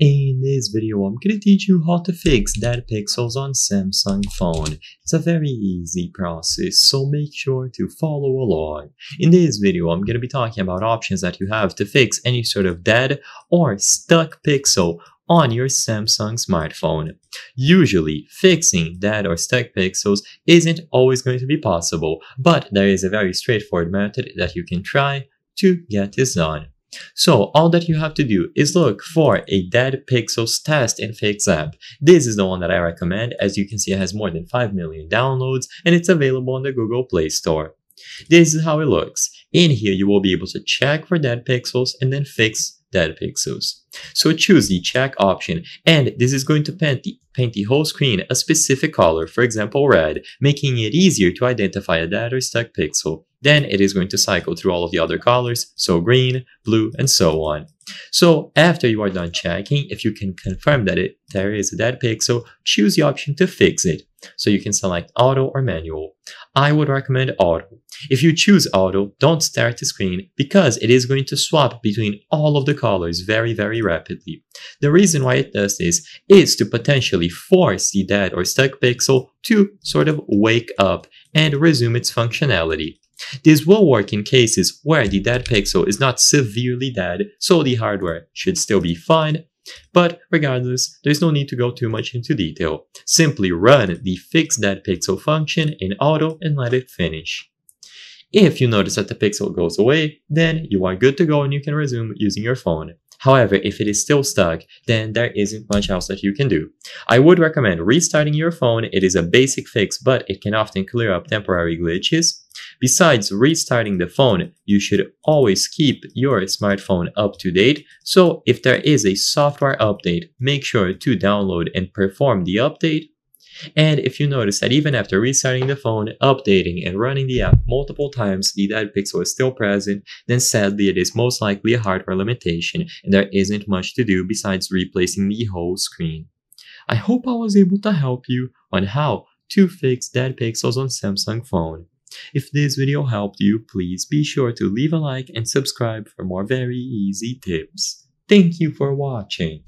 In this video, I'm going to teach you how to fix dead pixels on Samsung phone. It's a very easy process, so make sure to follow along. In this video, I'm going to be talking about options that you have to fix any sort of dead or stuck pixel on your Samsung smartphone. Usually, fixing dead or stuck pixels isn't always going to be possible, but there is a very straightforward method that you can try to get this done. So all that you have to do is look for a dead pixels test in FakeZap. This is the one that I recommend. As you can see, it has more than 5 million downloads and it's available on the Google Play Store. This is how it looks. In here, you will be able to check for dead pixels and then fix dead pixels. So choose the check option and this is going to paint the, paint the whole screen a specific color, for example red, making it easier to identify a dead or stuck pixel. Then it is going to cycle through all of the other colors, so green, blue, and so on. So after you are done checking, if you can confirm that it, there is a dead pixel, choose the option to fix it. So you can select auto or manual. I would recommend auto. If you choose auto, don't stare at the screen because it is going to swap between all of the colors very, very rapidly. The reason why it does this is to potentially force the dead or stuck pixel to sort of wake up and resume its functionality. This will work in cases where the dead pixel is not severely dead, so the hardware should still be fine. But regardless, there's no need to go too much into detail. Simply run the fix dead pixel function in auto and let it finish. If you notice that the pixel goes away, then you are good to go and you can resume using your phone. However, if it is still stuck, then there isn't much else that you can do. I would recommend restarting your phone, it is a basic fix, but it can often clear up temporary glitches. Besides restarting the phone, you should always keep your smartphone up to date, so if there is a software update, make sure to download and perform the update and if you notice that even after restarting the phone, updating and running the app multiple times, the dead pixel is still present, then sadly it is most likely a hardware limitation and there isn't much to do besides replacing the whole screen. I hope I was able to help you on how to fix dead pixels on Samsung phone. If this video helped you, please be sure to leave a like and subscribe for more very easy tips. Thank you for watching.